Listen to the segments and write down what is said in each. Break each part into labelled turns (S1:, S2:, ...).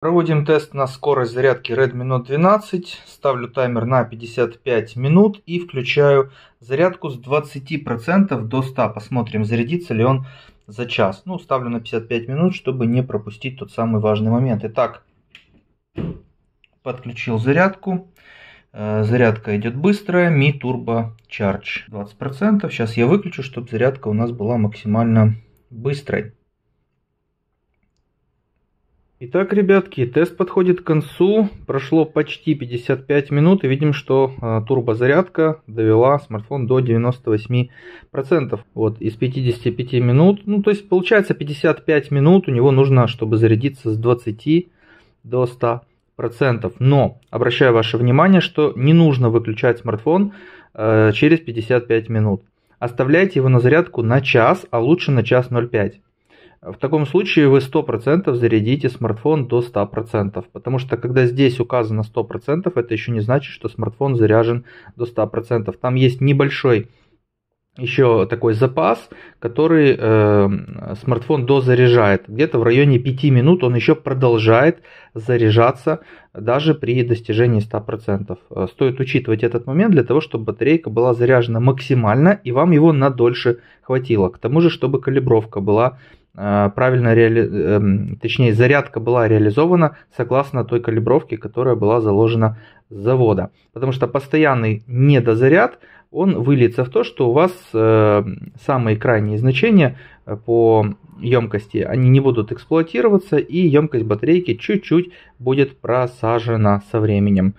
S1: Проводим тест на скорость зарядки Redmi Note 12. Ставлю таймер на 55 минут и включаю зарядку с 20% до 100%. Посмотрим, зарядится ли он за час. Ну, ставлю на 55 минут, чтобы не пропустить тот самый важный момент. Итак, подключил зарядку. Э, зарядка идет быстрая, Mi Turbo Charge 20%. Сейчас я выключу, чтобы зарядка у нас была максимально быстрой. Итак, ребятки, тест подходит к концу. Прошло почти 55 минут и видим, что э, турбозарядка довела смартфон до 98%. Вот, из 55 минут. Ну, то есть, получается, 55 минут у него нужно, чтобы зарядиться с 20 до 100%. Но, обращаю ваше внимание, что не нужно выключать смартфон э, через 55 минут. Оставляйте его на зарядку на час, а лучше на час 05. В таком случае вы 100% зарядите смартфон до 100%, потому что когда здесь указано 100%, это еще не значит, что смартфон заряжен до 100%. Там есть небольшой еще такой запас, который э, смартфон дозаряжает. Где-то в районе 5 минут он еще продолжает заряжаться даже при достижении 100%. Э, стоит учитывать этот момент для того, чтобы батарейка была заряжена максимально и вам его надольше хватило. К тому же, чтобы калибровка была Э, правильно реали... Эм, точнее зарядка была реализована согласно той калибровке, которая была заложена с завода. Потому что постоянный недозаряд, он выльется в то, что у вас э, самые крайние значения э, по емкости, они не будут эксплуатироваться и емкость батарейки чуть-чуть будет просажена со временем.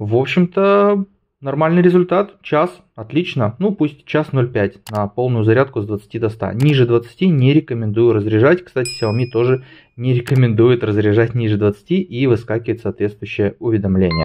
S1: В общем-то, Нормальный результат, час, отлично, ну пусть час 0,5 на полную зарядку с 20 до 100. Ниже 20 не рекомендую разряжать, кстати Xiaomi тоже не рекомендует разряжать ниже 20 и выскакивает соответствующее уведомление.